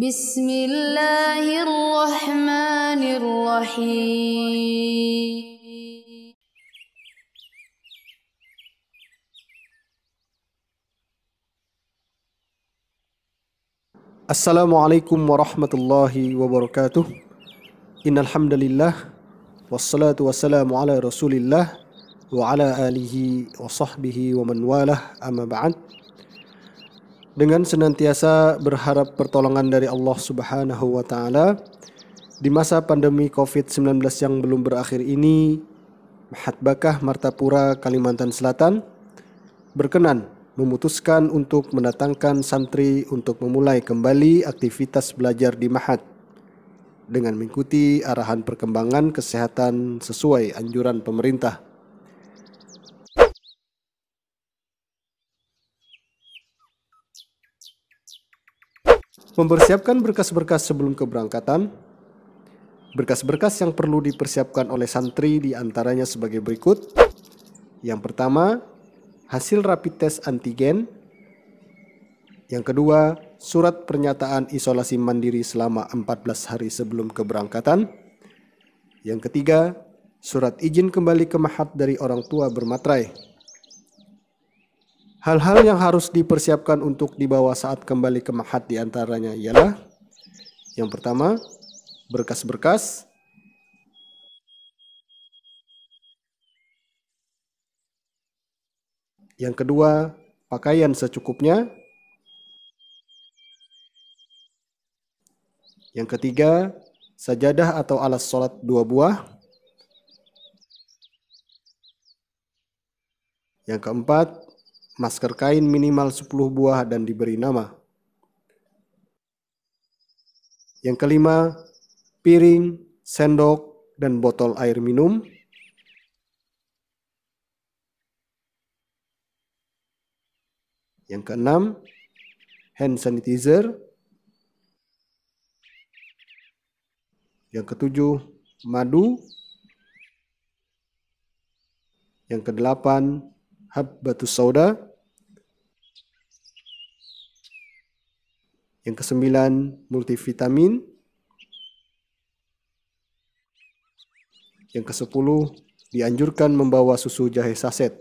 بسم الله الرحمن الرحيم السلام عليكم ورحمة الله وبركاته إن الحمد لله والصلاة والسلام على رسول الله وعلى آله وصحبه ومن والاه أما بعد dengan senantiasa berharap pertolongan dari Allah Subhanahu wa taala di masa pandemi Covid-19 yang belum berakhir ini Hatbakah Martapura Kalimantan Selatan berkenan memutuskan untuk mendatangkan santri untuk memulai kembali aktivitas belajar di Mahat dengan mengikuti arahan perkembangan kesehatan sesuai anjuran pemerintah. mempersiapkan berkas-berkas sebelum keberangkatan. Berkas-berkas yang perlu dipersiapkan oleh santri diantaranya sebagai berikut. Yang pertama, hasil rapid test antigen. Yang kedua, surat pernyataan isolasi mandiri selama 14 hari sebelum keberangkatan. Yang ketiga, surat izin kembali ke mahat dari orang tua bermaterai. Hal-hal yang harus dipersiapkan untuk dibawa saat kembali ke mahat diantaranya ialah yang pertama, berkas-berkas, yang kedua, pakaian secukupnya, yang ketiga, sajadah atau alas sholat dua buah, yang keempat, masker kain minimal 10 buah dan diberi nama. Yang kelima, piring, sendok, dan botol air minum. Yang keenam, hand sanitizer. Yang ketujuh, madu. Yang kedelapan, hab batu soda. Yang kesembilan, multivitamin. Yang kesepuluh, dianjurkan membawa susu jahe saset.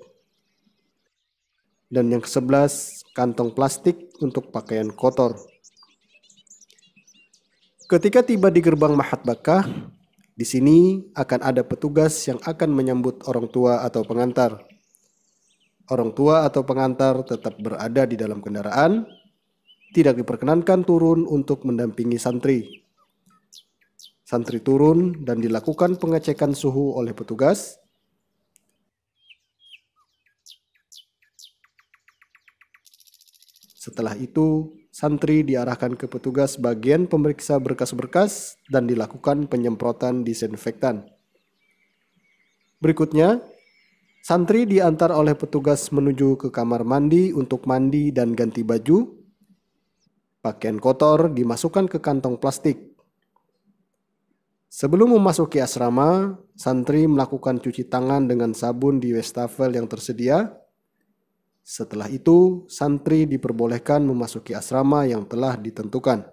Dan yang kesebelas, kantong plastik untuk pakaian kotor. Ketika tiba di gerbang Mahat Bakah, di sini akan ada petugas yang akan menyambut orang tua atau pengantar. Orang tua atau pengantar tetap berada di dalam kendaraan tidak diperkenankan turun untuk mendampingi santri. Santri turun dan dilakukan pengecekan suhu oleh petugas. Setelah itu, santri diarahkan ke petugas bagian pemeriksa berkas-berkas dan dilakukan penyemprotan disinfektan. Berikutnya, santri diantar oleh petugas menuju ke kamar mandi untuk mandi dan ganti baju Pakaian kotor dimasukkan ke kantong plastik. Sebelum memasuki asrama, santri melakukan cuci tangan dengan sabun di wastafel yang tersedia. Setelah itu, santri diperbolehkan memasuki asrama yang telah ditentukan.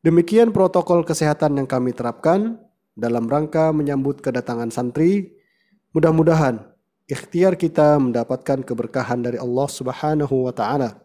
Demikian protokol kesehatan yang kami terapkan dalam rangka menyambut kedatangan santri. Mudah-mudahan ikhtiar kita mendapatkan keberkahan dari Allah Subhanahu wa taala.